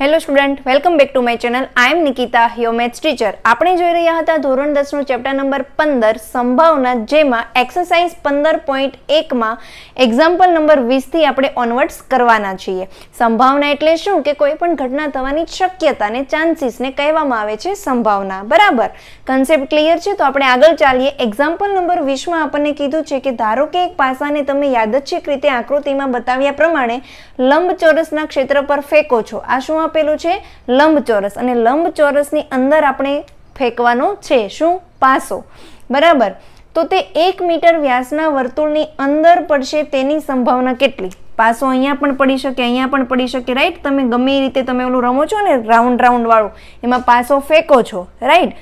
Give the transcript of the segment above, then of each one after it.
hello student welcome back to my channel I am Nikita યો maths teacher આપણે જોઈ રહ્યા હતા ધોરણ દસનું ચેપ્ટર નંબર પંદર સંભાવના જેમાં એક્સરસાઇઝ પંદર પોઈન્ટ એકમાં એક્ઝામ્પલ નંબર વીસથી આપણે ઓનવર્ડ્સ કરવાના છીએ સંભાવના એટલે શું કે કોઈ પણ ઘટના થવાની શક્યતાને ચાન્સીસને કહેવામાં આવે છે સંભાવના બરાબર કન્સેપ્ટ ક્લિયર છે તો આપણે આગળ ચાલીએ એક્ઝામ્પલ નંબર વીસમાં આપણને કીધું છે કે ધારો કે એક પાસાને તમે યાદચ્છિક રીતે આકૃતિમાં બતાવ્યા પ્રમાણે લંબચોરસના ક્ષેત્ર પર ફેંકો છો આ શું પેલું છે લંબચોરસ અને લંબચોરસની અંદર આપણે ફેંકવાનો છે શું પાસો બરાબર તો તે એક મીટર વ્યાસના વર્તુળની અંદર પડશે તેની સંભાવના કેટલી પાસો અહીંયા પણ પડી શકે અહીંયા પણ પડી શકે રાઈટ તમે ગમે એ રીતે તમે ઓલું રમો છો ને રાઉન્ડ રાઉન્ડ એમાં પાસો ફેંકો છો રાઈટ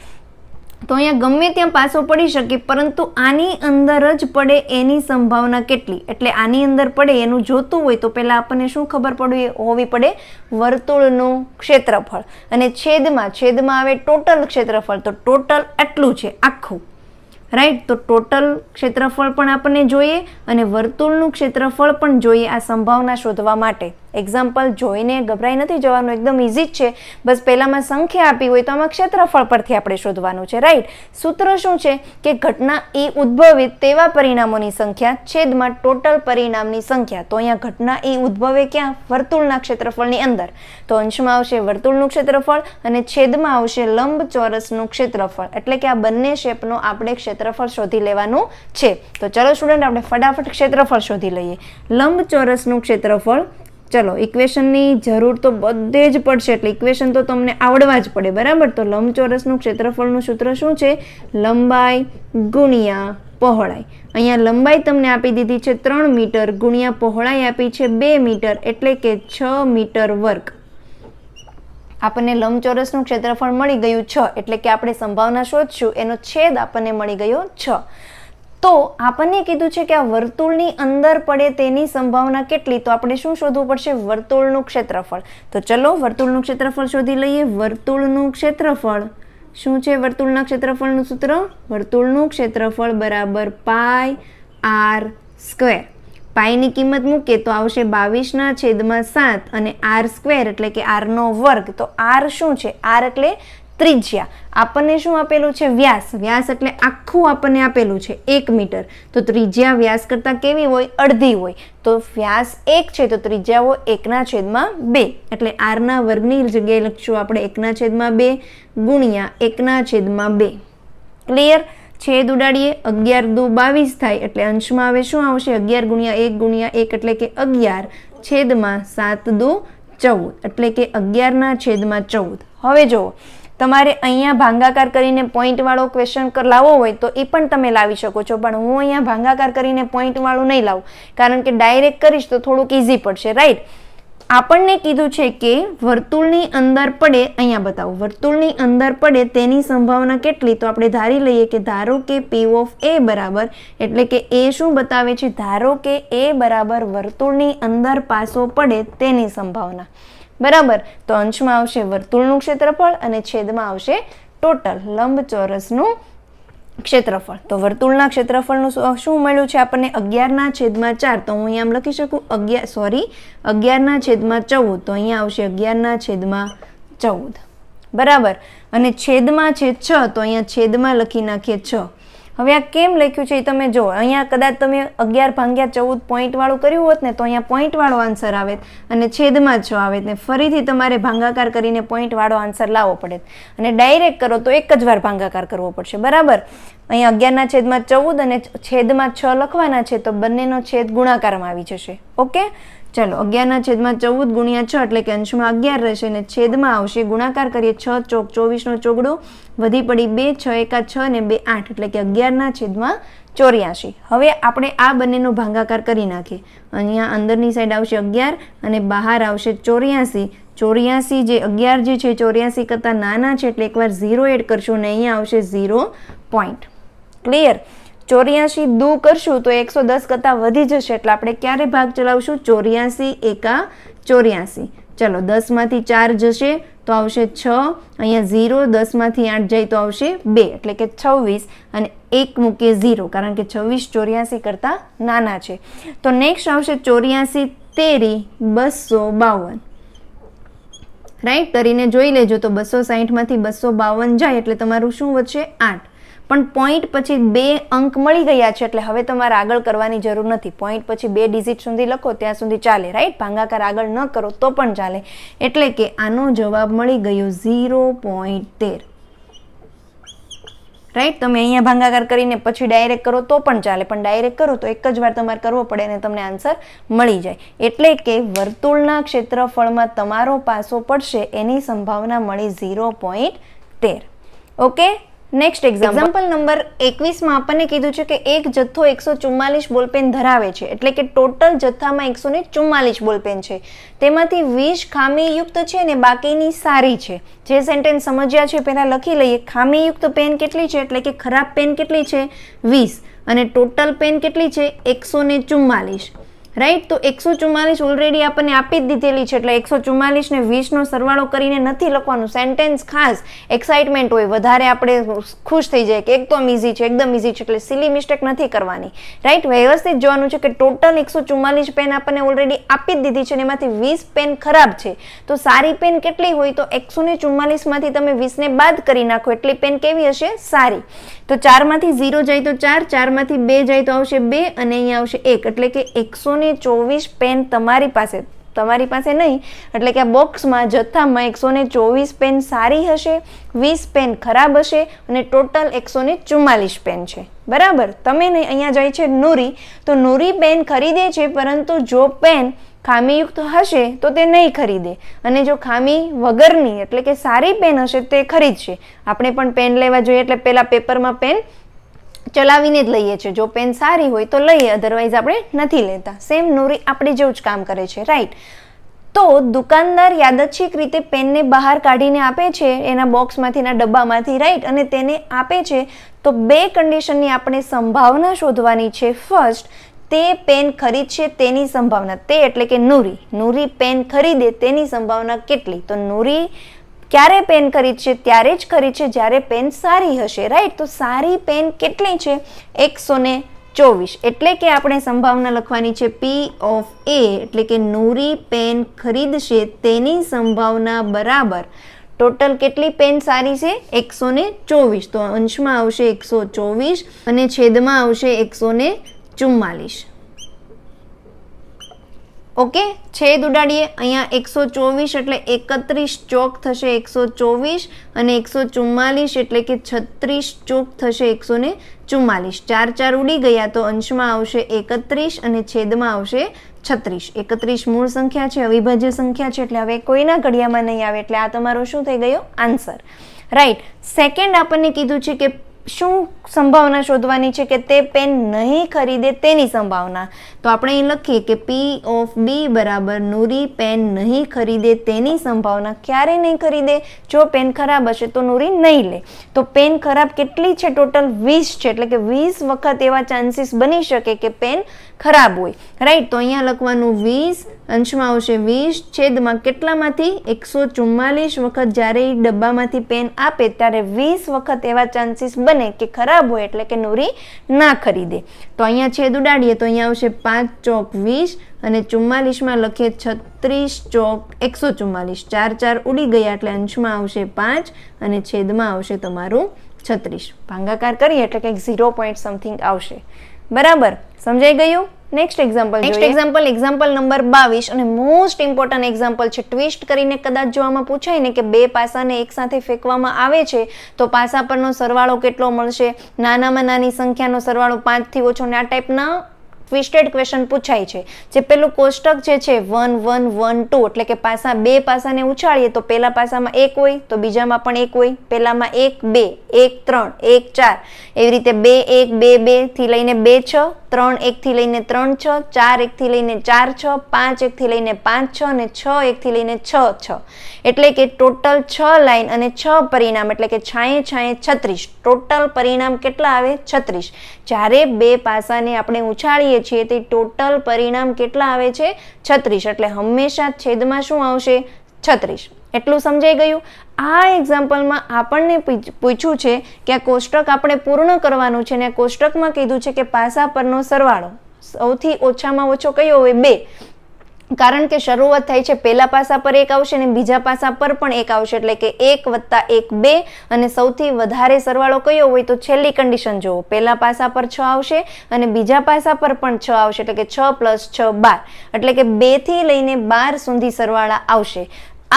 તો અહીંયા ગમે ત્યાં પાછો પડી શકે પરંતુ આની અંદર જ પડે એની સંભાવના કેટલી એટલે આની અંદર પડે એનું જોતું હોય તો પહેલાં આપણને શું ખબર પડવી હોવી પડે વર્તુળનું ક્ષેત્રફળ અને છેદમાં છેદમાં આવે ટોટલ ક્ષેત્રફળ તો ટોટલ એટલું છે આખું રાઈટ તો ટોટલ ક્ષેત્રફળ પણ આપણને જોઈએ અને વર્તુળનું ક્ષેત્રફળ પણ જોઈએ આ સંભાવના શોધવા માટે એક્ઝામ્પલ જોઈને ગભરાઈ નથી જવાનું એકદમ ઇઝી જ છે બસ પહેલાંમાં સંખ્યા આપી હોય તો આમાં ક્ષેત્રફળ પરથી આપણે શોધવાનું છે રાઈટ સૂત્ર શું છે કે ઘટના એ ઉદ્ભવે તેવા પરિણામોની સંખ્યા છેદમાં ટોટલ પરિણામની સંખ્યા તો અહીંયા ઘટના એ ઉદ્ભવે ક્યાં વર્તુળના ક્ષેત્રફળની અંદર તો અંશમાં આવશે વર્તુળનું ક્ષેત્રફળ અને છેદમાં આવશે લંબ ચોરસનું ક્ષેત્રફળ એટલે કે આ બંને શેપનો આપણે ક્ષેત્રફળ શોધી લેવાનું છે તો ચલો સ્ટુડન્ટ આપણે ફટાફટ ક્ષેત્રફળ શોધી લઈએ લંબ ચોરસનું ક્ષેત્રફળ ચલો ઇક્વેશનની જરૂર તો બધે જ પડશે એટલે ઇક્વેશન તો તમને આવડવા જ પડે બરાબર તો લંબચોરસનું ક્ષેત્રફળનું સૂત્ર શું છે લંબાઈ ગુણ્યા પહોળાઈ અહીંયા લંબાઈ તમને આપી દીધી છે ત્રણ મીટર ગુણ્યા પહોળાઈ આપી છે બે મીટર એટલે કે છ મીટર વર્ગ આપણને લંબચોરસનું ક્ષેત્રફળ મળી ગયું છ એટલે કે આપણે સંભાવના શોધશું એનો છેદ આપણને મળી ગયો છ તો આપણને કીધું છે કે આ વર્તુળની અંદર પડે તેની સંભાવના કેટલી તો આપણે શું શોધવું પડશે વર્તુળનું ક્ષેત્રફળ તો ચલો વર્તુળનું ક્ષેત્રફળ શોધી લઈએ વર્તુળનું ક્ષેત્રફળ શું છે વર્તુળના ક્ષેત્રફળનું સૂત્ર વર્તુળનું ક્ષેત્રફળ બરાબર પાય આર સ્ક્વેર પાઈની કિંમત મૂકીએ તો આવશે બાવીસના છેદમાં સાત અને આર સ્ક્વેર એટલે કે આરનો વર્ગ તો આર શું છે આર એટલે ત્રિજ્યા આપણને શું આપેલું છે વ્યાસ વ્યાસ એટલે આખું આપણને આપેલું છે એક મીટર તો ત્રિજ્યા વ્યાસ કરતાં કેવી હોય અડધી હોય તો વ્યાસ એક છે તો ત્રિજ્યાઓ એકના છેદમાં બે એટલે આરના વર્ગની જગ્યાએ લખશું આપણે એકના છેદમાં બે ગુણ્યા એકના છેદમાં બે ક્લિયર છેદ ઉડાડીએ અગિયાર દો બાવીસ થાય એટલે અંશમાં હવે શું આવશે અગિયાર ગુણ્યા એક ગુણ્યા એક એટલે કે અગિયાર છેદમાં સાત દો ચૌદ એટલે કે અગિયારના છેદમાં ચૌદ હવે જુઓ તમારે અહીંયા ભાંગાકાર કરીને પોઈન્ટવાળો ક્વેશ્ચન લાવવો હોય તો એ પણ તમે લાવી શકો છો પણ હું અહીંયા ભાંગાકાર કરીને પોઈન્ટવાળું નહીં લાવું કારણ કે ડાયરેક્ટ કરીશ તો થોડુંક ઇઝી પડશે રાઈટ આપણને કીધું છે કે વર્તુળની અંદર પડે અહીંયા બતાવો વર્તુળની અંદર પડે તેની સંભાવના કેટલી તો આપણે ધારી લઈએ કે ધારો કે પી ઓફ એ બરાબર એટલે કે એ શું બતાવે છે ધારો કે એ બરાબર વર્તુળની અંદર પાસો પડે તેની સંભાવના બરાબર તો અંશમાં આવશે વર્તુળનું ક્ષેત્રફળ અને છેદમાં આવશે ટોટલ લંબચોરસનું ક્ષેત્રફળ તો વર્તુળના ક્ષેત્રફળનું શું મળ્યું છે આપણને અગિયારના છેદમાં ચાર તો હું અહીંયા આમ લખી શકું અગિયાર સોરી અગિયારના છેદમાં ચૌદ તો અહીંયા આવશે અગિયારના છેદમાં ચૌદ બરાબર અને છેદમાં છે છ તો અહીંયા છેદમાં લખી નાખીએ છ હવે આ કેમ લખ્યું છે એ તમે જો અહીંયા કદાચ તમે અગિયાર ભાંગ્યા ચૌદ પોઈન્ટવાળું કર્યું હોત ને તો અહીંયા પોઈન્ટવાળો આન્સર આવે અને છેદમાં જ આવે ને ફરીથી તમારે ભાંગાકાર કરીને પોઈન્ટવાળો આન્સર લાવવો પડે અને ડાયરેક્ટ કરો તો એક જ વાર ભાંગાકાર કરવો પડશે બરાબર અહીંયા અગિયારના છેદમાં ચૌદ અને છેદમાં છ લખવાના છે તો બંનેનો છેદ ગુણાકારમાં આવી જશે ઓકે ચાલો અગિયારના છેદમાં ચૌદ ગુણ્યા છ એટલે કે અંશમાં અગિયાર રહેશે અને છેદમાં આવશે ગુણાકાર કરીએ છ ચોક ચોવીસનો ચોગડો વધી પડી બે છ એકા છ ને બે આઠ એટલે કે અગિયારના છેદમાં ચોર્યાસી હવે આપણે આ બંનેનો ભાંગાકાર કરી નાખીએ અહીંયા અંદરની સાઈડ આવશે અગિયાર અને બહાર આવશે ચોર્યાસી ચોર્યાસી જે અગિયાર જે છે ચોર્યાસી કરતાં નાના છે એટલે એકવાર ઝીરો એડ કરશું અને અહીંયા આવશે ઝીરો પોઈન્ટ ક્લિયર ચોર્યાસી દુ કરશું તો એકસો દસ કરતાં વધી જશે એટલે આપણે ક્યારે ભાગ ચલાવશું ચોર્યાસી એકા ચોર્યાસી ચલો દસમાંથી ચાર જશે તો આવશે છ અહીંયા ઝીરો દસમાંથી આઠ જાય તો આવશે બે એટલે કે છવ્વીસ અને એક મૂકીએ ઝીરો કારણ કે છવ્વીસ ચોર્યાસી કરતાં નાના છે તો નેક્સ્ટ આવશે ચોર્યાસી તેરી બસો બાવન રાઈટ કરીને જોઈ લેજો તો બસો સાહીઠમાંથી બસો બાવન જાય એટલે તમારું શું વધશે આઠ પણ પોઈન્ટ પછી બે અંક મળી ગયા છે એટલે હવે તમારે આગળ કરવાની જરૂર નથી પોઈન્ટ પછી બે ડિઝિટ સુધી લખો ત્યાં સુધી ચાલે રાઈટ ભાંગાકાર આગળ ન કરો તો પણ ચાલે એટલે કે આનો જવાબ મળી ગયો ઝીરો પોઈન્ટ તેર રાઈટ તમે અહીંયા ભાંગાકાર કરીને પછી ડાયરેક્ટ કરો તો પણ ચાલે પણ ડાયરેક્ટ કરો તો એક જ વાર તમારે કરવો પડે અને તમને આન્સર મળી જાય એટલે કે વર્તુળના ક્ષેત્રફળમાં તમારો પાસો પડશે એની સંભાવના મળી ઝીરો પોઈન્ટ તેર ઓકે નેક્સ્ટ એક્ઝામ્પલ નંબર એકવીસમાં આપણને કીધું છે કે એક જથ્થો એકસો ચુમ્માલીસ બોલપેન ધરાવે છે એટલે કે ટોટલ જથ્થામાં એકસો ને ચુમ્માલીસ બોલપેન છે તેમાંથી વીસ ખામીયુક્ત છે અને બાકીની સારી છે જે સેન્ટેન્સ સમજ્યા છે પહેલાં લખી લઈએ ખામીયુક્ત પેન કેટલી છે એટલે કે ખરાબ પેન કેટલી છે વીસ અને ટોટલ પેન કેટલી છે એકસો ને ચુમ્માલીસ રાઈટ તો એકસો ચુમ્માલીસ ઓલરેડી આપણને આપી જ દીધેલી છે એટલે એકસો ચુમ્માલીસને વીસનો સરવાળો કરીને નથી લખવાનું સેન્ટેન્સ ખાસ એક્સાઇટમેન્ટ હોય વધારે આપણે ખુશ થઈ જાય કે એકદમ ઇઝી છે એકદમ ઇઝી છે એટલે સિલી મિસ્ટેક નથી કરવાની રાઈટ વ્યવસ્થિત જોવાનું છે કે ટોટલ એકસો ચુમ્માલીસ પેન આપણને ઓલરેડી આપી જ દીધી છે અને એમાંથી વીસ પેન ખરાબ છે તો સારી પેન કેટલી હોય તો એકસો ને ચુમ્માલીસમાંથી તમે વીસને બાદ કરી નાખો એટલી પેન કેવી હશે સારી તો ચારમાંથી ઝીરો જાય તો ચાર ચારમાંથી બે જાય તો આવશે બે અને અહીંયા આવશે એક એટલે કે એકસો ને ચોવીસ પેન તમારી પાસે તમારી પાસે નહીં એટલે કે આ બોક્સમાં જથ્થામાં એકસો ને ચોવીસ પેન સારી હશે વીસ પેન ખરાબ હશે અને ટોટલ એકસો ને ચુમ્માલીસ પેન છે બરાબર તમે નહીં અહીંયા જાય છે નૂરી તો નૂરી પેન ખરીદે છે પરંતુ જો પેન ખામીયુક્ત હશે તો તે નહીં ખરીદે અને જો ખામી વગરની એટલે કે સારી પેન હશે તે ખરીદશે આપણે પણ પેન લેવા જોઈએ એટલે પહેલાં પેપરમાં પેન ચલાવીને જ લઈએ છીએ જો પેન સારી હોય તો લઈએ અધરવાઇઝ આપણે નથી લેતા સેમ નોરી આપણે જેવું જ કામ કરે છે રાઈટ તો દુકાનદાર યાદચ્છિક રીતે પેનને બહાર કાઢીને આપે છે એના બોક્સમાંથીના ડબ્બામાંથી રાઈટ અને તેને આપે છે તો બે કન્ડિશનની આપણે સંભાવના શોધવાની છે ફર્સ્ટ તે પેન ખરીદશે તેની સંભાવના તે એટલે કે નૂરી નૂરી પેન ખરીદે તેની સંભાવના કેટલી તો નૂરી ક્યારે પેન છે ત્યારે જ કરી છે જ્યારે પેન સારી હશે રાઈટ તો સારી પેન કેટલી છે એકસો ને ચોવીસ એટલે કે આપણે સંભાવના લખવાની છે પી ઓફ એ એટલે કે નૂરી પેન ખરીદશે તેની સંભાવના બરાબર ટોટલ કેટલી પેન સારી છે એકસો ચોવીસ તો અંશમાં આવશે એકસો ચોવીસ અને છેદમાં આવશે એકસો ચુમ્માલીસ ઓકે છેદ ઉડાડીએ અહીંયા એકસો ચોવીસ એટલે એકત્રીસ ચોક થશે એકસો ચોવીસ અને એકસો ચુમ્માલીસ એટલે કે છત્રીસ ચોક થશે એકસો ને ચુમ્માલીસ ચાર ચાર ઉડી ગયા તો અંશમાં આવશે એકત્રીસ અને છેદમાં આવશે છત્રીસ એકત્રીસ મૂળ સંખ્યા છે અવિભાજ્ય સંખ્યા છે એટલે હવે કોઈના ઘડિયામાં નહીં આવે એટલે આ તમારો શું થઈ ગયો આન્સર રાઈટ સેકન્ડ આપણને કીધું છે કે શું સંભાવના શોધવાની છે કે તે પેન નહીં ખરીદે તેની સંભાવના તો આપણે અહીં લખીએ કે પી ઓફ બી બરાબર નૂરી પેન નહીં ખરીદે તેની સંભાવના ક્યારે નહીં ખરીદે જો પેન ખરાબ હશે તો નૂરી નહીં લે તો પેન ખરાબ કેટલી છે ટોટલ વીસ છે એટલે કે વીસ વખત એવા ચાન્સીસ બની શકે કે પેન ખરાબ હોય રાઈટ તો અહીંયા લખવાનું વીસ અંશમાં આવશે વીસ છેદમાં કેટલામાંથી એકસો ચુમ્માલીસ વખત જ્યારે એ ડબ્બામાંથી પેન આપે ત્યારે વીસ વખત એવા ચાન્સીસ બને કે ખરાબ ખરાબ હોય એટલે કે નૂરી ના ખરીદે તો અહીંયા છેદ ઉડાડીએ તો અહીંયા આવશે પાંચ ચોક વીસ અને ચુમ્માલીસમાં લખીએ છત્રીસ ચોક એકસો ચુમ્માલીસ ચાર ચાર ઉડી ગયા એટલે અંશમાં આવશે પાંચ અને છેદમાં આવશે તમારું છત્રીસ ભાંગાકાર કરીએ એટલે કંઈક ઝીરો પોઈન્ટ સમથિંગ આવશે બરાબર સમજાઈ ગયું next example next example example number બાવીસ અને મોસ્ટ ઇમ્પોર્ટન્ટ એક્ઝામ્પલ છે ટ્વિસ્ટ કરીને કદાચ જોવામાં પૂછાય ને કે બે પાસાને એકસાથે ફેંકવામાં આવે છે તો પાસા પરનો સરવાળો કેટલો મળશે નાનામાં નાની સંખ્યાનો સરવાળો પાંચથી ઓછો ને આ ટાઈપના ટ્વિસ્ટેડ ક્વેશ્ચન પૂછાય છે જે પેલું કોષ્ટક જે છે વન વન વન ટુ એટલે કે પાસા બે પાસાને ઉછાળીએ તો પહેલા પાસામાં એક હોય તો બીજામાં પણ એક હોય પહેલામાં એક બે એક ત્રણ એક ચાર એવી રીતે બે એક બે બેથી લઈને બે છ ત્રણ એકથી લઈને ત્રણ છ ચાર એકથી લઈને ચાર છ પાંચ એકથી લઈને પાંચ છ અને છ એકથી લઈને છ છ એટલે કે ટોટલ છ લાઈન અને છ પરિણામ એટલે કે છાંયે છાંયે છત્રીસ ટોટલ પરિણામ કેટલા આવે છત્રીસ જ્યારે બે પાસાને આપણે ઉછાળીએ છીએ તે ટોટલ પરિણામ કેટલા આવે છે છત્રીસ એટલે હંમેશા છેદમાં શું આવશે છત્રીસ એટલું સમજાઈ ગયું આ એક્ઝામ્પલમાં આપણને પૂછ્યું છે કે આ કોષ્ટક આપણે પૂર્ણ કરવાનું છે ને કોષ્ટકમાં કીધું છે કે પાસા પરનો સરવાળો સૌથી ઓછામાં ઓછો કયો હોય બે કારણ કે શરૂઆત થાય છે પહેલા પાસા પર એક આવશે અને બીજા પાસા પર પણ એક આવશે એટલે કે એક વત્તા એક બે અને સૌથી વધારે સરવાળો કયો હોય તો છેલ્લી કન્ડિશન જુઓ પહેલા પાસા પર છ આવશે અને બીજા પાસા પર પણ છ આવશે એટલે કે છ પ્લસ છ બાર એટલે કે બેથી લઈને બાર સુધી સરવાળા આવશે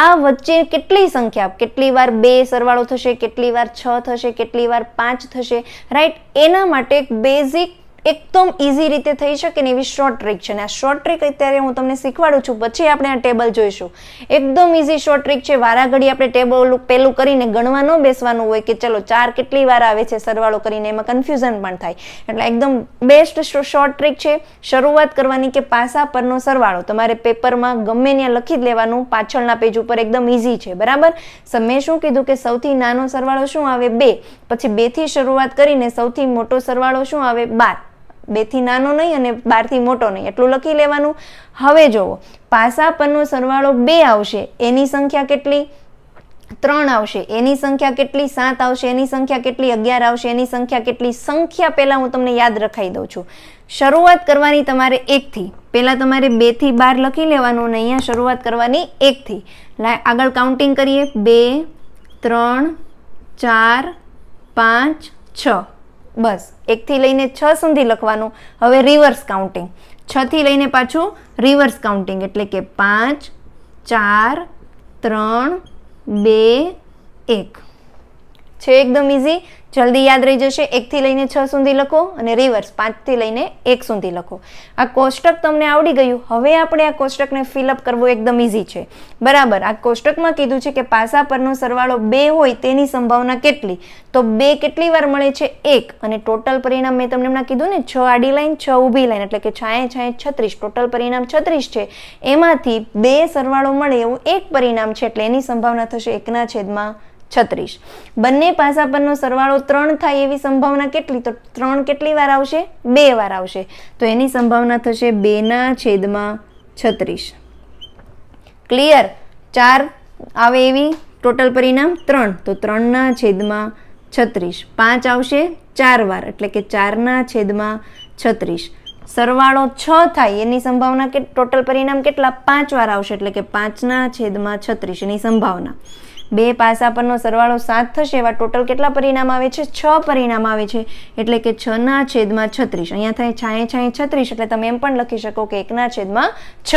આ વચ્ચે કેટલી સંખ્યા કેટલી વાર બે સરવાળો થશે કેટલી વાર છ થશે કેટલી વાર પાંચ થશે રાઈટ એના માટે બેઝિક એકદમ ઇઝી રીતે થઈ શકે ને એવી શોર્ટ ટ્રીક છે અને આ શોર્ટ ટ્રીક અત્યારે હું તમને શીખવાડું છું પછી આપણે આ ટેબલ જોઈશું એકદમ ઇઝી શોર્ટ ટ્રીક છે વારાઘડી આપણે ટેબલ પેલું કરીને ગણવા ન બેસવાનું હોય કે ચલો ચાર કેટલી વાર આવે છે સરવાળો કરીને એમાં કન્ફ્યુઝન પણ થાય એટલે એકદમ બેસ્ટ શોર્ટ ટ્રીક છે શરૂઆત કરવાની કે પાસા પરનો સરવાળો તમારે પેપરમાં ગમે ત્યાં લખી જ લેવાનું પાછળના પેજ ઉપર એકદમ ઇઝી છે બરાબર મેં શું કીધું કે સૌથી નાનો સરવાળો શું આવે બે પછી બેથી શરૂઆત કરીને સૌથી મોટો સરવાળો શું આવે બાર બેથી નાનો નહીં અને બારથી મોટો નહીં એટલું લખી લેવાનું હવે જુઓ પાસા પરનો સરવાળો બે આવશે એની સંખ્યા કેટલી ત્રણ આવશે એની સંખ્યા કેટલી સાત આવશે એની સંખ્યા કેટલી અગિયાર આવશે એની સંખ્યા કેટલી સંખ્યા પહેલાં હું તમને યાદ રખાઈ દઉં છું શરૂઆત કરવાની તમારે એકથી પહેલાં તમારે બેથી બાર લખી લેવાનું અને અહીંયા શરૂઆત કરવાની એકથી આગળ કાઉન્ટિંગ કરીએ બે ત્રણ ચાર પાંચ છ બસ એકથી લઈને છ સુધી લખવાનું હવે રિવર્સ કાઉન્ટિંગ છથી લઈને પાછું રિવર્સ કાઉન્ટિંગ એટલે કે પાંચ ચાર ત્રણ બે એક છે એકદમ ઇઝી જલ્દી યાદ રહી જશે એકથી લઈને છ સુધી લખો અને રિવર્સ પાંચથી લઈને એક સુધી લખો આ કોષ્ટક તમને આવડી ગયું હવે આપણે આ કોષ્ટકને ફિલઅપ કરવું એકદમ ઇઝી છે બરાબર આ કોષ્ટકમાં કીધું છે કે પાસા પરનો સરવાળો બે હોય તેની સંભાવના કેટલી તો બે કેટલી વાર મળે છે એક અને ટોટલ પરિણામ મેં તમને હમણાં કીધું ને છ આડી લાઈન છ ઊભી લાઈન એટલે કે છાંય છાએ છત્રીસ ટોટલ પરિણામ છત્રીસ છે એમાંથી બે સરવાળો મળે એવું એક પરિણામ છે એટલે એની સંભાવના થશે એકના છેદમાં છત્રીસ બંને પાસા પરનો સરવાળો ત્રણ થાય એવી સંભાવના કેટલી તો ત્રણ કેટલી વાર આવશે બે વાર આવશે તો એની સંભાવના થશે બેના છેદમાં છત્રીસ ક્લિયર ચાર આવે એવી ટોટલ પરિણામ ત્રણ તો ત્રણના છેદમાં છત્રીસ પાંચ આવશે ચાર વાર એટલે કે ચારના છેદમાં છત્રીસ સરવાળો છ થાય એની સંભાવના કે ટોટલ પરિણામ કેટલા પાંચ વાર આવશે એટલે કે પાંચના છેદમાં છત્રીસ એની સંભાવના બે પાસા પરનો સરવાળો સાત થશે એવા ટોટલ કેટલા પરિણામ આવે છે છ પરિણામ આવે છે એટલે કે છના છેદમાં છત્રીસ અહીંયા થાય છાએ છાએ છત્રીસ એટલે તમે એમ પણ લખી શકો કે એકના છેદમાં છ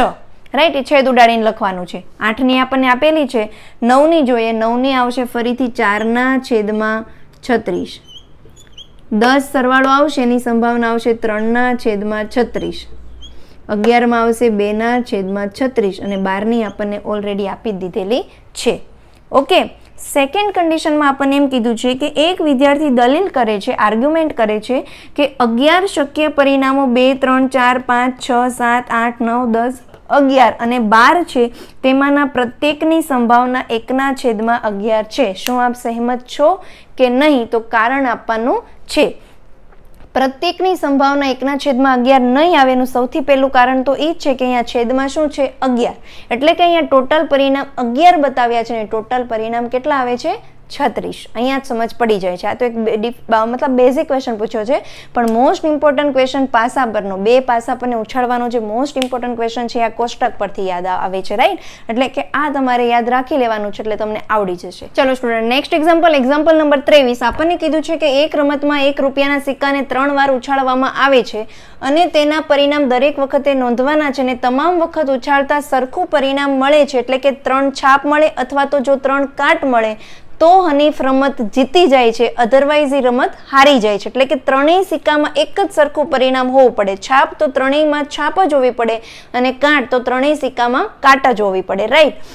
રાઈટ એ છેદ ઉડાડીને લખવાનું છે આઠની આપણને આપેલી છે નવની જોઈએ નવની આવશે ફરીથી ચારના છેદમાં છત્રીસ દસ સરવાળો આવશે એની સંભાવના આવશે ત્રણના છેદમાં છત્રીસ અગિયારમાં આવશે બેના છેદમાં છત્રીસ અને બારની આપણને ઓલરેડી આપી દીધેલી છે ઓકે સેકન્ડ કન્ડિશનમાં આપણને એમ કીધું છે કે એક વિદ્યાર્થી દલીલ કરે છે આર્ગ્યુમેન્ટ કરે છે કે અગિયાર શક્ય પરિણામો બે ત્રણ ચાર પાંચ છ સાત આઠ નવ દસ અગિયાર અને બાર છે તેમાંના પ્રત્યેકની સંભાવના એકના છેદમાં અગિયાર છે શું આપ સહેમત છો કે નહીં તો કારણ આપવાનું છે પ્રત્યેકની સંભાવના એકના છેદમાં અગિયાર નહીં આવે એનું સૌથી પહેલું કારણ તો એ જ છે કે અહીંયા છેદમાં શું છે અગિયાર એટલે કે અહીંયા ટોટલ પરિણામ અગિયાર બતાવ્યા છે ને ટોટલ પરિણામ કેટલા આવે છે છત્રીસ અહીંયા જ સમજ પડી જાય છે આ તો એક મતલબ બેઝિક ક્વેશ્ચન પૂછ્યો છે પણ મોસ્ટ ઇમ્પોર્ટન્ટ ક્વેશ્ચન પાસા પરનો બે પાસા પરને ઉછાળવાનો જે મોસ્ટ ઇમ્પોર્ટન્ટ ક્વેશ્ચન છે આ કોષ્ટક પરથી યાદ આવે છે રાઈટ એટલે કે આ તમારે યાદ રાખી લેવાનું છે એટલે તમને આવડી જશે ચલો student next example example number ત્રેવીસ આપણને કીધું છે કે એક રમતમાં એક રૂપિયાના સિક્કાને ત્રણ વાર ઉછાળવામાં આવે છે અને તેના પરિણામ દરેક વખતે નોંધવાના છે અને તમામ વખત ઉછાળતા સરખું પરિણામ મળે છે એટલે કે ત્રણ છાપ મળે અથવા તો જો ત્રણ કાટ મળે તો હનીફ રમત જીતી જાય છે અધરવાઇઝ એ રમત હારી જાય છે એટલે કે ત્રણેય સિક્કામાં એક જ સરખું પરિણામ હોવું પડે છાપ તો ત્રણેયમાં છાપ જ હોવી પડે અને કાંટ તો ત્રણેય સિક્કામાં કાંટ જ હોવી પડે રાઈટ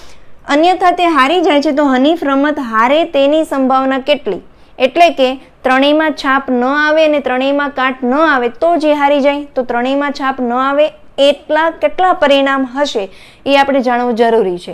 અન્યથા તે હારી જાય છે તો હનીફ રમત હારે તેની સંભાવના કેટલી એટલે કે ત્રણેયમાં છાપ ન આવે અને ત્રણેયમાં કાટ ન આવે તો જે હારી જાય તો ત્રણેયમાં છાપ ન આવે એટલા કેટલા પરિણામ હશે એ આપણે જાણવું જરૂરી છે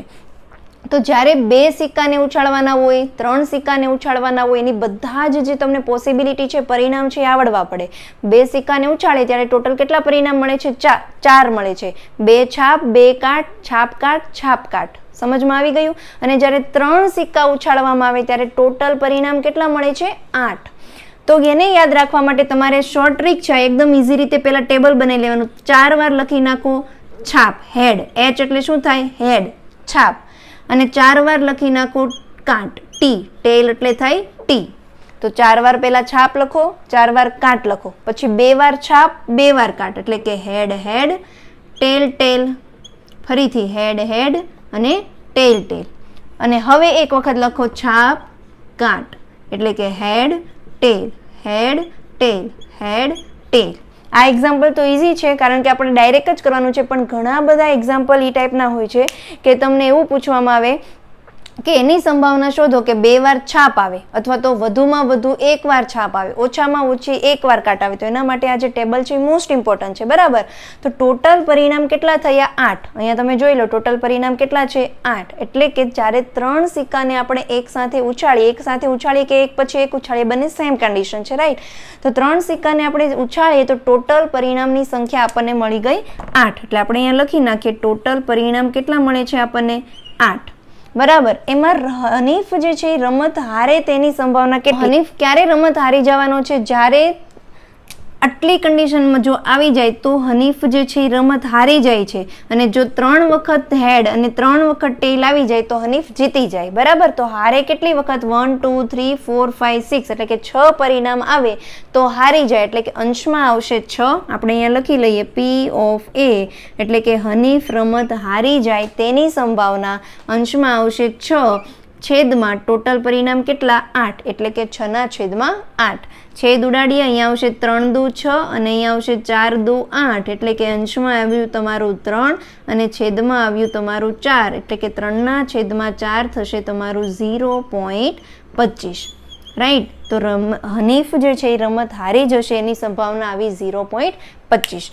તો જ્યારે બે સિક્કાને ઉછાળવાના હોય ત્રણ સિક્કાને ઉછાળવાના હોય એની બધા જ જે તમને પોસિબિલિટી છે પરિણામ છે એ આવડવા પડે બે સિક્કાને ઉછાળે ત્યારે ટોટલ કેટલા પરિણામ મળે છે ચાર ચાર મળે છે બે છાપ બે કાટ છાપ કાટ છાપ કાટ સમજમાં આવી ગયું અને જ્યારે ત્રણ સિક્કા ઉછાળવામાં આવે ત્યારે ટોટલ પરિણામ કેટલા મળે છે આઠ તો એને યાદ રાખવા માટે તમારે શોર્ટ ટ્રીક છે એકદમ ઇઝી રીતે પહેલાં ટેબલ બનાવી લેવાનું ચાર વાર લખી નાખો છાપ હેડ એચ એટલે શું થાય હેડ છાપ અને ચાર વાર લખી નાખો કાંટ ટી ટેલ એટલે થાય ટી તો ચાર વાર પહેલાં છાપ લખો ચાર વાર કાંટ લખો પછી બે વાર છાપ બે વાર કાંટ એટલે કે હેડ હેડ ટેલ ટેલ ફરીથી હેડ હેડ અને ટેલ ટેલ અને હવે એક વખત લખો છાપ કાંટ એટલે કે હેડ ટેલ હેડ ટેલ હેડ ટેલ આ એક્ઝામ્પલ તો ઇઝી છે કારણ કે આપણે ડાયરેક્ટ જ કરવાનું છે પણ ઘણા બધા એક્ઝામ્પલ એ ટાઈપના હોય છે કે તમને એવું પૂછવામાં આવે કે એની સંભાવના શોધો કે બે વાર છાપ આવે અથવા તો વધુમાં વધુ એક વાર છાપ આવે ઓછામાં ઓછી એક વાર કાટ આવે તો એના માટે આ જે ટેબલ છે મોસ્ટ ઇમ્પોર્ટન્ટ છે બરાબર તો ટોટલ પરિણામ કેટલા થયા આઠ અહીંયા તમે જોઈ લો ટોટલ પરિણામ કેટલા છે આઠ એટલે કે જ્યારે ત્રણ સિક્કાને આપણે એક સાથે ઉછાળીએ એક સાથે ઉછાળીએ કે એક પછી એક ઉછાળીએ બંને સેમ કન્ડિશન છે રાઈટ તો ત્રણ સિક્કાને આપણે ઉછાળીએ તો ટોટલ પરિણામની સંખ્યા આપણને મળી ગઈ આઠ એટલે આપણે અહીંયા લખી નાખીએ ટોટલ પરિણામ કેટલા મળે છે આપણને આઠ બરાબર એમાં હનીફ જે છે એ રમત હારે તેની સંભાવના કે હનીફ ક્યારે રમત હારી જવાનો છે જ્યારે આટલી કન્ડિશનમાં જો આવી જાય તો હનીફ જે છે એ રમત હારી જાય છે અને જો ત્રણ વખત હેડ અને ત્રણ વખત ટેલ આવી જાય તો હનીફ જીતી જાય બરાબર તો હારે કેટલી વખત one two three four five six એટલે કે છ પરિણામ આવે તો હારી જાય એટલે કે અંશમાં આવશે છ આપણે અહીંયા લખી લઈએ પી ઓફ એ એટલે કે હનીફ રમત હારી જાય તેની સંભાવના અંશમાં આવશે છ છેદમાં ટોટલ પરિણામ કેટલા આઠ એટલે કે છના છેદમાં આઠ છેદ ઉડાડીએ અહીંયા આવશે ત્રણ દુ છ અને અહીંયા આવશે ચાર દુ આઠ એટલે કે અંશમાં આવ્યું તમારું ત્રણ અને છેદમાં આવ્યું તમારું ચાર એટલે કે ત્રણના છેદમાં ચાર થશે તમારું ઝીરો પોઈન્ટ પચીસ રાઈટ તો રમ હનીફ જે છે એ રમત હારી જશે એની સંભાવના આવી ઝીરો પોઈન્ટ પચીસ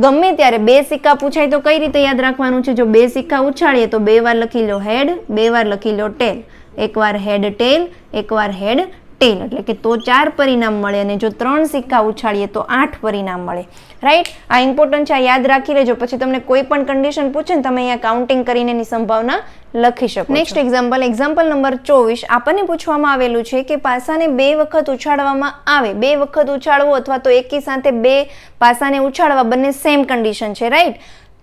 ગમે ત્યારે બે સિક્કા પૂછાય તો કઈ રીતે યાદ રાખવાનું છે જો બે સિક્કા ઉછાળીએ તો બે વાર લખી લો હેડ બે વાર લખી લો ટેલ એકવાર હેડ ટેલ એકવાર હેડ ટેલ એટલે કે તો ચાર પરિણામ મળે અને જો ત્રણ સિક્કા ઉછાળીએ તો આઠ પરિણામ મળે રાઈટ આ ઇમ્પોર્ટન્ટ છે આ યાદ રાખી લેજો પછી તમને કોઈ પણ કન્ડિશન પૂછે ને તમે અહીંયા કાઉન્ટિંગ કરીને એની સંભાવના લખી શકો નેક્સ્ટ એક્ઝામ્પલ એક્ઝામ્પલ નંબર ચોવીસ આપણને પૂછવામાં આવેલું છે કે પાસાને બે વખત ઉછાળવામાં આવે બે વખત ઉછાળવો અથવા તો એકી સાથે બે પાસાને ઉછાળવા બંને સેમ કન્ડિશન છે રાઈટ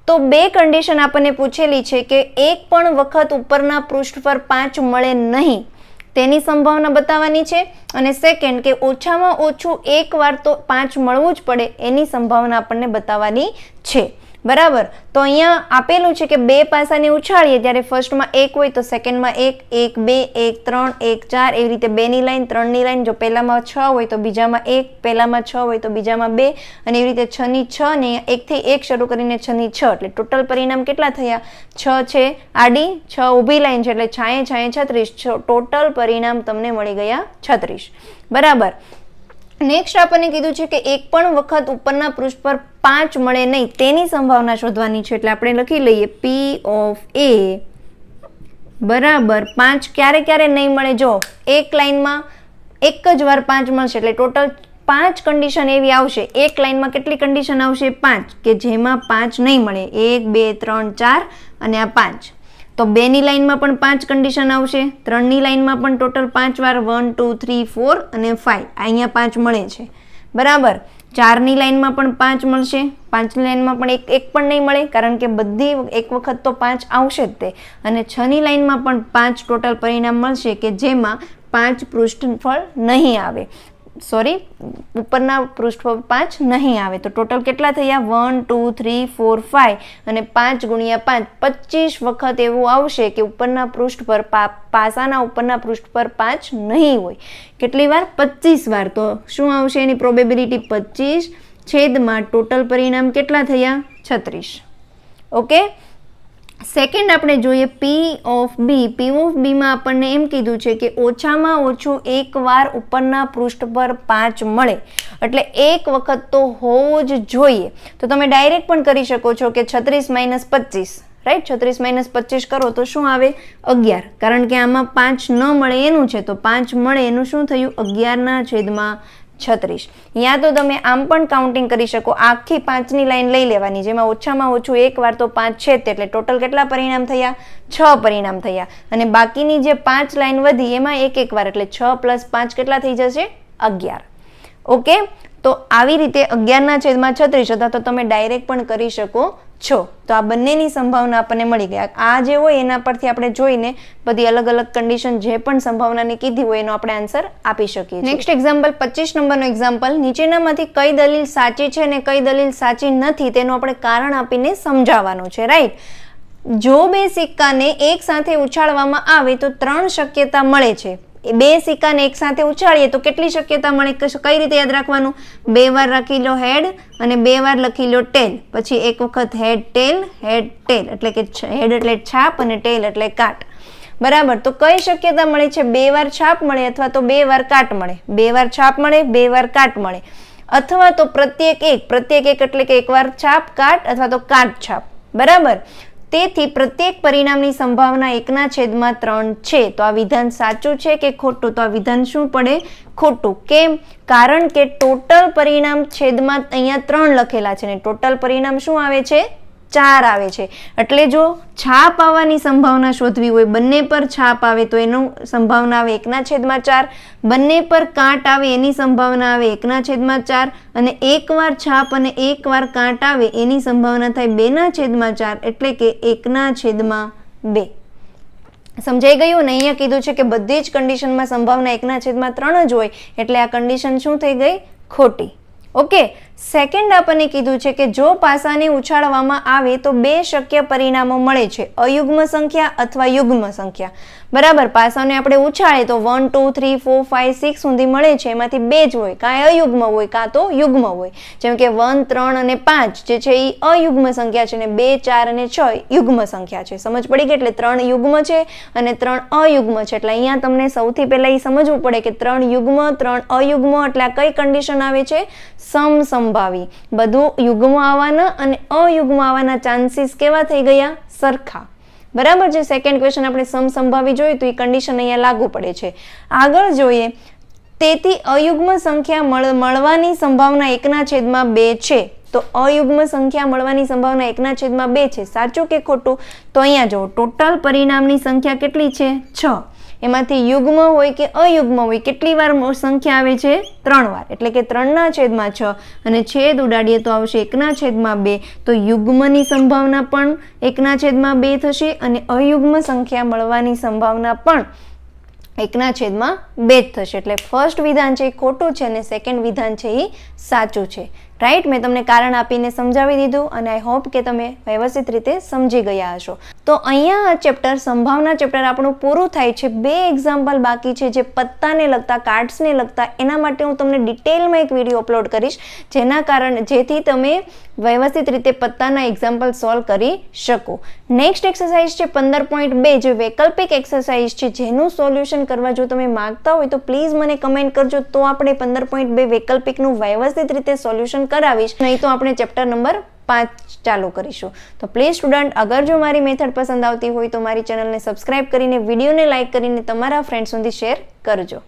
તો બે કન્ડિશન આપણને પૂછેલી છે કે એક પણ વખત ઉપરના પૃષ્ઠ પર પાંચ મળે નહીં તેની સંભાવના બતાવવાની છે અને સેકન્ડ કે ઓછામાં ઓછું એક વાર તો પાંચ મળવું જ પડે એની સંભાવના આપણને બતાવવાની છે બરાબર તો અહીંયા આપેલું છે કે બે પાસાને ઉછાળીએ ત્યારે ફર્સ્ટમાં એક હોય તો સેકન્ડમાં એક એક બે એક ત્રણ એક ચાર એવી રીતે બેની લાઈન ત્રણની લાઈન જો પહેલાંમાં છ હોય તો બીજામાં એક પહેલામાં છ હોય તો બીજામાં બે અને એવી રીતે છની છ ને એકથી એક શરૂ કરીને છની છ એટલે ટોટલ પરિણામ કેટલા થયા છ છે આડી છ ઊભી લાઈન છે એટલે છાંએ છાંએ છત્રીસ છ ટોટલ પરિણામ તમને મળી ગયા છત્રીસ બરાબર નેક્સ્ટ આપણને કીધું છે કે એક પણ વખત ઉપરના પૃષ્ઠ પર પાંચ મળે નહીં તેની સંભાવના શોધવાની છે એટલે આપણે લખી લઈએ પી ઓફ એ બરાબર પાંચ ક્યારે ક્યારે નહીં મળે જો એક લાઇનમાં એક જ વાર પાંચ મળશે એટલે ટોટલ પાંચ કન્ડિશન એવી આવશે એક લાઇનમાં કેટલી કન્ડિશન આવશે પાંચ કે જેમાં પાંચ નહીં મળે એક બે ત્રણ ચાર અને આ પાંચ તો બેની લાઇનમાં પણ પાંચ કન્ડિશન આવશે ત્રણની લાઇનમાં પણ ટોટલ પાંચ વાર વન ટુ થ્રી ફોર અને ફાઇવ અહીંયા પાંચ મળે છે બરાબર ચારની લાઇનમાં પણ પાંચ મળશે પાંચની લાઇનમાં પણ એક એક પણ નહીં મળે કારણ કે બધી એક વખત તો પાંચ આવશે જ તે અને છની લાઇનમાં પણ પાંચ ટોટલ પરિણામ મળશે કે જેમાં પાંચ પૃષ્ઠફળ નહીં આવે સોરી ઉપરના પૃષ્ઠ પર પાંચ નહીં આવે તો ટોટલ કેટલા થયા one two three four five અને પાંચ ગુણ્યા પાંચ પચીસ વખત એવું આવશે કે ઉપરના પૃષ્ઠ પર પાસાના ઉપરના પૃષ્ઠ પર પાંચ નહીં હોય કેટલી વાર પચીસ વાર તો શું આવશે એની પ્રોબેબિલિટી પચીસ છેદમાં ટોટલ પરિણામ કેટલા થયા છત્રીસ ઓકે સેકન્ડ આપણે જોઈએ પી ઓફ બી પી ઓફ બીમાં આપણને એમ કીધું છે કે ઓછામાં ઓછું એકવાર ઉપરના પૃષ્ઠ પર પાંચ મળે એટલે એક વખત તો હોવો જ જોઈએ તો તમે ડાયરેક્ટ પણ કરી શકો છો કે છત્રીસ માઇનસ પચીસ રાઈટ છત્રીસ માઇનસ પચીસ કરો તો શું આવે અગિયાર કારણ કે આમાં પાંચ ન મળે એનું છે તો પાંચ મળે એનું શું થયું અગિયારના છેદમાં છત્રીસ યા તો તમે આમ પણ કાઉન્ટિંગ કરી શકો આખી પાંચની લાઈન લઈ લેવાની જેમાં ઓછામાં ઓછું એક વાર તો પાંચ છે એટલે ટોટલ કેટલા પરિણામ થયા છ પરિણામ થયા અને બાકીની જે પાંચ લાઈન વધી એમાં એક એક વાર એટલે છ પ્લસ પાંચ કેટલા થઈ જશે અગિયાર ઓકે તો આવી રીતે અગિયારના છેદમાં છત્રીસ હતા તો તમે ડાયરેક્ટ પણ કરી શકો છો તો આ બંનેની સંભાવના આપણને મળી ગયા આ જે હોય એના પરથી આપણે જોઈને બધી અલગ અલગ કન્ડિશન જે પણ સંભાવનાની કીધી હોય એનો આપણે આન્સર આપી શકીએ નેક્સ્ટ એક્ઝામ્પલ પચીસ નંબરનો એક્ઝામ્પલ નીચેનામાંથી કઈ દલીલ સાચી છે અને કઈ દલીલ સાચી નથી તેનું આપણે કારણ આપીને સમજાવવાનું છે રાઈટ જો બે સિક્કાને એકસાથે ઉછાળવામાં આવે તો ત્રણ શક્યતા મળે છે બે સિક્કાને એકસાથે ઉછાળીએ તો કેટલી શક્યતા મળે કઈ રીતે યાદ રાખવાનું બે વાર લખી લો હેડ અને બે વાર લખી લો ટેલ પછી એક વખત હેડ ટેલ હેડ ટેલ એટલે કે હેડ એટલે છાપ અને ટેલ એટલે કાટ બરાબર તો કઈ શક્યતા મળે છે બે વાર છાપ મળે અથવા તો બે વાર કાટ મળે બે વાર છાપ મળે બે વાર કાટ મળે અથવા તો પ્રત્યેક એક પ્રત્યેક એક એટલે કે એક વાર છાપ કાટ અથવા તો કાટ છાપ બરાબર તેથી પ્રત્યેક પરિણામની સંભાવના એકના છેદમાં ત્રણ છે તો આ વિધાન સાચું છે કે ખોટું તો આ વિધાન શું પડે ખોટું કેમ કારણ કે ટોટલ પરિણામ છેદમાં અહીંયા ત્રણ લખેલા છે ને ટોટલ પરિણામ શું આવે છે ચાર આવે છે એટલે જો છાપ આવવાની સંભાવના શોધવી હોય બંને પર છાપ આવે તો એનું સંભાવના આવે એકના છેદમાં ચાર બંને પર કાંટ આવે એની સંભાવના આવે એકના છેદમાં ચાર અને એકવાર છાપ અને એકવાર કાંટ આવે એની સંભાવના થાય બેના છેદમાં ચાર એટલે કે એકના છેદમાં બે સમજાઈ ગયું ને અહીંયા કીધું છે કે બધી જ કન્ડિશનમાં સંભાવના એકના છેદમાં ત્રણ જ હોય એટલે આ કન્ડિશન શું થઈ ગઈ ખોટી ઓકે સેકન્ડ આપણને કીધું છે કે જો પાસાને ઉછાળવામાં આવે તો બે શક્ય પરિણામો મળે છે અયુગ્મ સંખ્યા અથવા યુગ્મ સંખ્યા બરાબર પાસાને આપણે ઉછાળે તો one two three four five six સુધી મળે છે એમાંથી બે જ હોય કાંઈ અયુગ્મ હોય કાં તો યુગ્મ હોય જેમ કે વન ત્રણ અને પાંચ જે છે એ અયુગ્મ સંખ્યા છે અને બે ચાર અને છ યુગ્મ સંખ્યા છે સમજ પડી કે એટલે ત્રણ યુગ્મ છે અને ત્રણ અયુગ્મ છે એટલે અહીંયા તમને સૌથી પહેલાં એ સમજવું પડે કે ત્રણ યુગ્મ ત્રણ અયુગ્મ એટલે કઈ કન્ડિશન આવે છે સમસમ સંભાવી બધું યુગ્મ આવવાના અને અયુગ્મ આવવાના ચાન્સીસ કેવા થઈ ગયા સરખા બરાબર જે સેકન્ડ ક્વેશ્ચન આપણે સમ સંભાવી જોઈએ તો એ કન્ડિશન અહીંયા લાગુ પડે છે આગળ જોઈએ તેથી અયુગ્મ સંખ્યા મળવાની સંભાવના એકના છેદમાં બે છે તો અયુગ્મ સંખ્યા મળવાની સંભાવના એકના છેદમાં બે છે સાચું કે ખોટું તો અહીંયા જુઓ ટોટલ પરિણામની સંખ્યા કેટલી છે છ એમાંથી યુગ્મ હોય કે અયુગ્મ હોય કેટલી વાર સંખ્યા આવે છે ત્રણ વાર એટલે કે ત્રણના છેદમાં છ અને છેદ ઉડાડીએ તો આવશે એકના છેદમાં બે તો યુગ્મની સંભાવના પણ એકના છેદમાં બે થશે અને અયુગ્મ સંખ્યા મળવાની સંભાવના પણ એકના છેદમાં બે જ થશે એટલે ફર્સ્ટ વિધાન છે એ ખોટું છે અને સેકન્ડ વિધાન છે એ સાચું છે રાઈટ મેં તમને કારણ આપીને સમજાવી દીધું અને આઈ હોપ કે તમે વ્યવસ્થિત રીતે સમજી ગયા હશો તો અહીંયા આ ચેપ્ટર સંભાવના ચેપ્ટર આપણું પૂરું થાય છે બે એક્ઝામ્પલ બાકી છે જે પત્તાને લગતા કાર્ડ્સને લગતા એના માટે હું તમને ડિટેલમાં એક વિડીયો અપલોડ કરીશ જેના કારણ જેથી તમે વ્યવસ્થિત રીતે પત્તાના એક્ઝામ્પલ સોલ્વ કરી શકો નેક્સ્ટ એક્સરસાઇઝ છે પંદર પોઈન્ટ બે જે વૈકલ્પિક એક્સરસાઇઝ છે જેનું સોલ્યુશન કરવા જો તમે માગતા હોય તો પ્લીઝ મને કમેન્ટ કરજો તો આપણે પંદર પોઈન્ટ બે વૈકલ્પિકનું વ્યવસ્થિત રીતે સોલ્યુશન કરાવીશ નહીં તો આપણે ચેપ્ટર નંબર પાંચ ચાલુ કરીશું તો પ્લીઝ સ્ટુડન્ટ અગર જો મારી મેથડ પસંદ આવતી હોય તો મારી ચેનલને સબસ્ક્રાઈબ કરીને વિડીયોને લાઇક કરીને તમારા ફ્રેન્ડ સુધી શેર કરજો